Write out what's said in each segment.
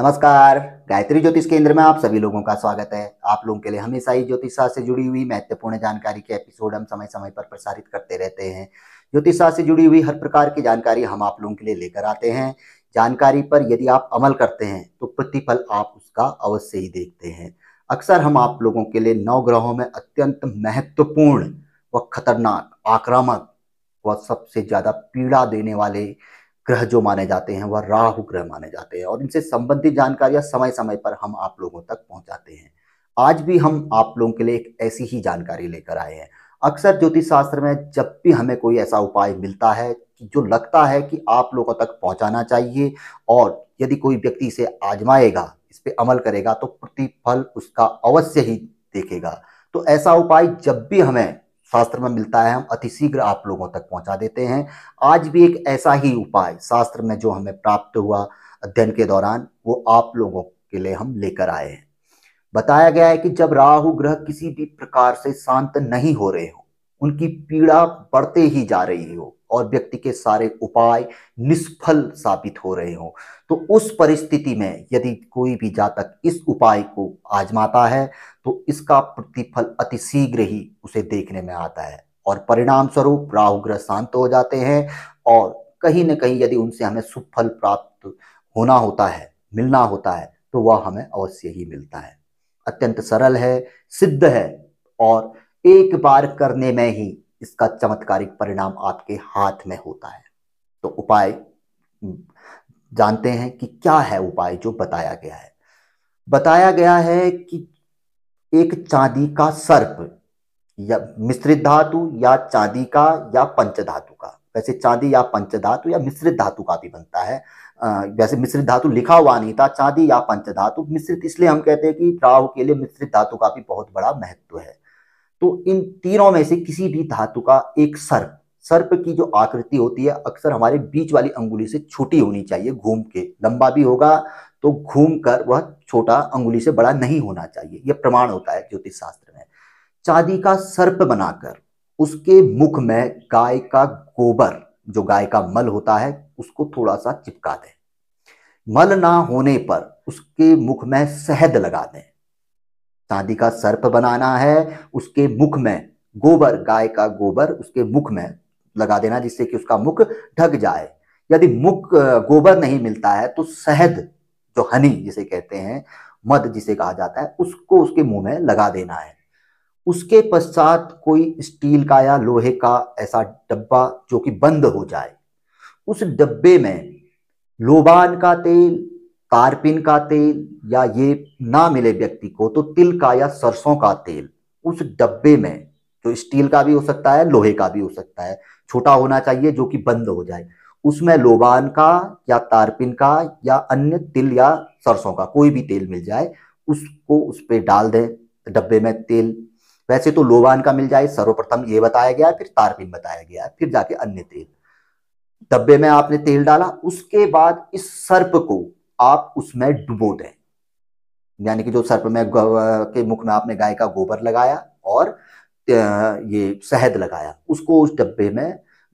नमस्कार गायत्री ज्योतिष केंद्र में आप सभी लोगों का स्वागत है आप लोगों के लिए हमेशा ही ज्योतिष शास्त्र से जुड़ी हुई महत्वपूर्ण जानकारी के एपिसोड हम समय समय पर प्रसारित करते रहते हैं ज्योतिष शास्त्र से जुड़ी हुई हर प्रकार की जानकारी हम आप लोगों के लिए लेकर आते हैं जानकारी पर यदि आप अमल करते हैं तो प्रतिफल आप उसका अवश्य ही देखते हैं अक्सर हम आप लोगों के लिए नौ ग्रहों में अत्यंत महत्वपूर्ण व खतरनाक आक्रामक व सबसे ज़्यादा पीड़ा देने वाले ग्रह जो माने जाते हैं वह राहु ग्रह माने जाते हैं और इनसे संबंधित जानकारियां समय समय पर हम आप लोगों तक पहुंचाते हैं आज भी हम आप लोगों के लिए एक ऐसी ही जानकारी लेकर आए हैं अक्सर ज्योतिष शास्त्र में जब भी हमें कोई ऐसा उपाय मिलता है जो लगता है कि आप लोगों तक पहुंचाना चाहिए और यदि कोई व्यक्ति इसे आजमाएगा इस पर अमल करेगा तो प्रतिफल उसका अवश्य ही देखेगा तो ऐसा उपाय जब भी हमें शास्त्र में मिलता है हम अतिशीघ्र आप लोगों तक पहुंचा देते हैं आज भी एक ऐसा ही उपाय शास्त्र में जो हमें प्राप्त हुआ अध्ययन के दौरान वो आप लोगों के लिए हम लेकर आए हैं बताया गया है कि जब राहु ग्रह किसी भी प्रकार से शांत नहीं हो रहे हो उनकी पीड़ा बढ़ते ही जा रही हो और व्यक्ति के सारे उपाय निष्फल साबित हो रहे हो तो उस परिस्थिति में यदि कोई भी जातक इस उपाय को आजमाता है तो इसका प्रतिफल अतिशीघ्र ही उसे देखने में आता है और परिणाम स्वरूप राहु ग्रह शांत हो जाते हैं और कहीं ना कहीं यदि उनसे हमें सुफल प्राप्त होना होता है मिलना होता है तो वह हमें अवश्य ही मिलता है अत्यंत सरल है सिद्ध है और एक बार करने में ही इसका चमत्कारिक परिणाम आपके हाथ में होता है तो उपाय जानते हैं कि क्या है उपाय जो बताया गया है बताया गया है कि एक चांदी का सर्प या मिश्रित धातु या चांदी का या पंचधातु का वैसे चांदी या पंचधातु या मिश्रित धातु का भी बनता है वैसे मिश्रित धातु लिखा हुआ नहीं था चांदी या पंचधातु मिश्रित इसलिए हम कहते हैं कि राहु के लिए मिश्रित धातु का भी बहुत बड़ा महत्व है तो इन तीनों में से किसी भी धातु का एक सर्प सर्प की जो आकृति होती है अक्सर हमारे बीच वाली अंगुली से छोटी होनी चाहिए घूम के लंबा भी होगा तो घूम कर वह छोटा अंगुली से बड़ा नहीं होना चाहिए यह प्रमाण होता है ज्योतिष शास्त्र में चांदी का सर्प बनाकर उसके मुख में गाय का गोबर जो गाय का मल होता है उसको थोड़ा सा चिपका दें मल ना होने पर उसके मुख में शहद लगा दें चांदी का सर्प बनाना है उसके मुख में गोबर गाय का गोबर उसके मुख में लगा देना जिससे कि उसका मुख ढक जाए यदि मुख गोबर नहीं मिलता है तो शहद जो हनी जिसे कहते हैं मद जिसे कहा जाता है उसको उसके मुंह में लगा देना है उसके पश्चात कोई स्टील का या लोहे का ऐसा डब्बा जो कि बंद हो जाए उस डब्बे में लोबान का तेल तारपिन का तेल या ये ना मिले व्यक्ति को तो तिल का या सरसों का तेल उस डब्बे में जो स्टील का भी हो सकता है लोहे का भी हो सकता है छोटा होना चाहिए जो कि बंद हो जाए उसमें लोबान का या तारपिन का या अन्य तिल या सरसों का कोई भी तेल मिल जाए उसको उस पर डाल दें डब्बे में तेल वैसे तो लोबान का मिल जाए सर्वप्रथम ये बताया गया फिर तारपिन बताया गया फिर जाके अन्य तेल डब्बे में आपने तेल डाला उसके बाद इस सर्प को आप उसमें डुबो दें यानी कि जो सर्प में के मुख में आपने गाय का गोबर लगाया और ये शहद लगाया उसको उस डब्बे में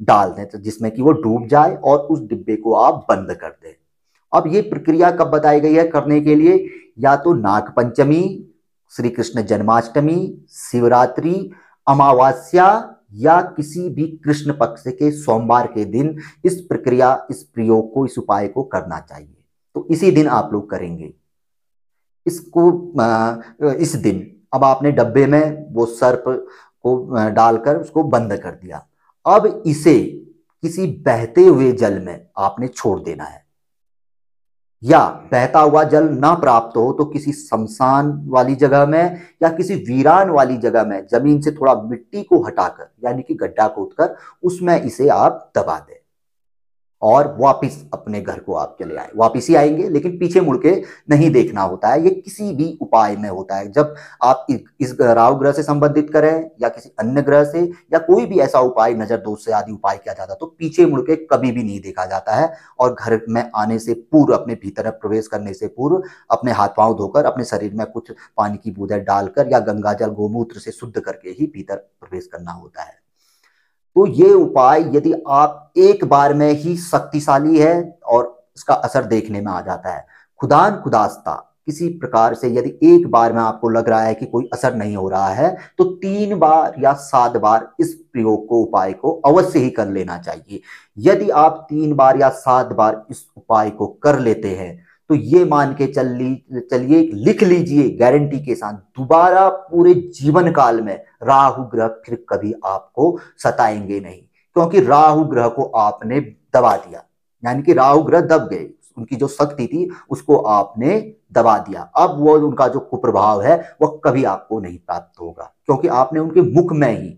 डाल दें तो जिसमें कि वो डूब जाए और उस डिब्बे को आप बंद कर दें अब ये प्रक्रिया कब बताई गई है करने के लिए या तो नाग पंचमी श्री कृष्ण जन्माष्टमी शिवरात्रि अमावस्या या किसी भी कृष्ण पक्ष के सोमवार के दिन इस प्रक्रिया इस प्रयोग को इस उपाय को करना चाहिए तो इसी दिन आप लोग करेंगे इसको इस दिन अब आपने डब्बे में वो सर्प को डालकर उसको बंद कर दिया अब इसे किसी बहते हुए जल में आपने छोड़ देना है या बहता हुआ जल ना प्राप्त हो तो किसी शमशान वाली जगह में या किसी वीरान वाली जगह में जमीन से थोड़ा मिट्टी को हटाकर यानी कि गड्ढा खोदकर उसमें इसे आप दबा दें और वापिस अपने घर को आप चले आए वापिस ही आएंगे लेकिन पीछे मुड़ के नहीं देखना होता है ये किसी भी उपाय में होता है जब आप इस राहु ग्रह से संबंधित करें या किसी अन्य ग्रह से या कोई भी ऐसा उपाय नजर दोष से आदि उपाय किया जाता है तो पीछे मुड़ के कभी भी नहीं देखा जाता है और घर में आने से पूर्व अपने भीतर प्रवेश करने से पूर्व अपने हाथ पांव धोकर अपने शरीर में कुछ पानी की बूंदें डालकर या जल गोमूत्र से शुद्ध करके ही भीतर प्रवेश करना होता है तो ये उपाय यदि आप एक बार में ही शक्तिशाली है और इसका असर देखने में आ जाता है खुदान खुदास्ता किसी प्रकार से यदि एक बार में आपको लग रहा है कि कोई असर नहीं हो रहा है तो तीन बार या सात बार इस प्रयोग को उपाय को अवश्य ही कर लेना चाहिए यदि आप तीन बार या सात बार इस उपाय को कर लेते हैं तो ये मान के चल ली चलिए लिख लीजिए गारंटी के साथ दोबारा पूरे जीवन काल में राहु ग्रह फिर कभी आपको सताएंगे नहीं क्योंकि राहु ग्रह को आपने दबा दिया यानी कि राहु ग्रह दब गए उनकी जो शक्ति थी उसको आपने दबा दिया अब वो उनका जो कुप्रभाव है वह कभी आपको नहीं प्राप्त होगा क्योंकि आपने उनके मुख में ही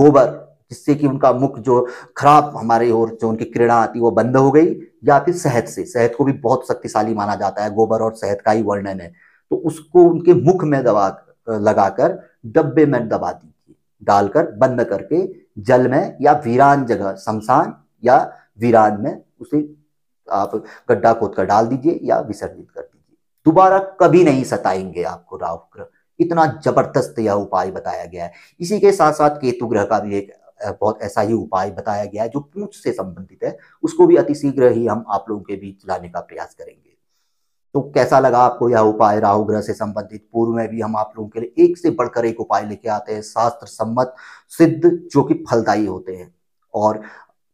गोबर जिससे कि उनका मुख जो खराब हमारे और जो उनकी किरणा आती वो बंद हो गई या फिर शहद से शहद को भी बहुत शक्तिशाली माना जाता है गोबर और शहद का ही वर्णन है तो उसको उनके मुख में दबा लगाकर डब्बे में दबा दीजिए डालकर बंद करके जल में या वीरान जगह शमशान या वीरान में उसे आप गड्ढा खोद कर डाल दीजिए या विसर्जित कर दीजिए दोबारा कभी नहीं सताएंगे आपको राहु ग्रह इतना जबरदस्त यह उपाय बताया गया है इसी के साथ साथ केतु ग्रह का भी एक बहुत ऐसा ही उपाय बताया गया है जो पूछ से संबंधित है उसको भी अतिशीघ्र ही हम आप लोगों के बीच लाने का प्रयास करेंगे तो कैसा लगा आपको यह उपाय राहु ग्रह से संबंधित पूर्व में भी हम आप लोगों के लिए एक से बढ़कर एक उपाय लेके आते हैं शास्त्र सम्मत सिद्ध जो कि फलदायी होते हैं और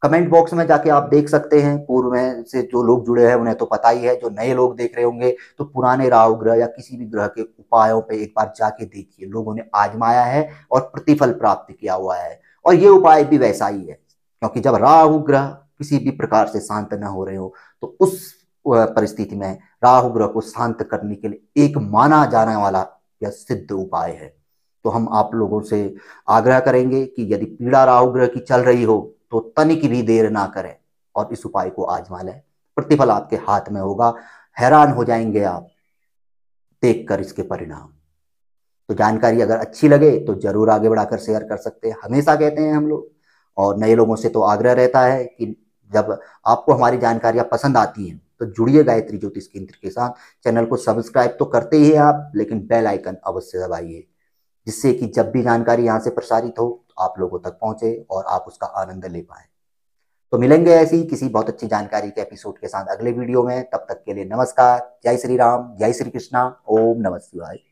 कमेंट बॉक्स में जाके आप देख सकते हैं पूर्व में से जो लोग जुड़े हैं उन्हें तो पता ही है जो नए लोग देख रहे होंगे तो पुराने राहु ग्रह या किसी भी ग्रह के उपायों पे एक बार जाके देखिए लोगों ने आजमाया है और प्रतिफल प्राप्त किया हुआ है और ये उपाय भी वैसा ही है क्योंकि जब राहु ग्रह किसी भी प्रकार से शांत न हो रहे हो तो उस परिस्थिति में राहु ग्रह को शांत करने के लिए एक माना जाने वाला यह सिद्ध उपाय है तो हम आप लोगों से आग्रह करेंगे कि यदि पीड़ा राहु ग्रह की चल रही हो तो तनिक भी देर ना करें और इस उपाय को आजमा लें प्रतिफल आपके हाथ में होगा हैरान हो जाएंगे आप देखकर इसके परिणाम तो जानकारी अगर अच्छी लगे तो जरूर आगे बढ़ाकर शेयर कर सकते हैं हमेशा कहते हैं हम लोग और नए लोगों से तो आग्रह रहता है कि जब आपको हमारी जानकारियां पसंद आती हैं तो जुड़िए गायत्री ज्योतिष केंद्र के साथ चैनल को सब्सक्राइब तो करते ही आप लेकिन बेल आइकन अवश्य दबाइए जिससे कि जब भी जानकारी यहाँ से प्रसारित हो तो आप लोगों तक पहुँचे और आप उसका आनंद ले पाए तो मिलेंगे ऐसी किसी बहुत अच्छी जानकारी के एपिसोड के साथ अगले वीडियो में तब तक के लिए नमस्कार जय श्री राम जय श्री कृष्णा ओम नमस्ते भाई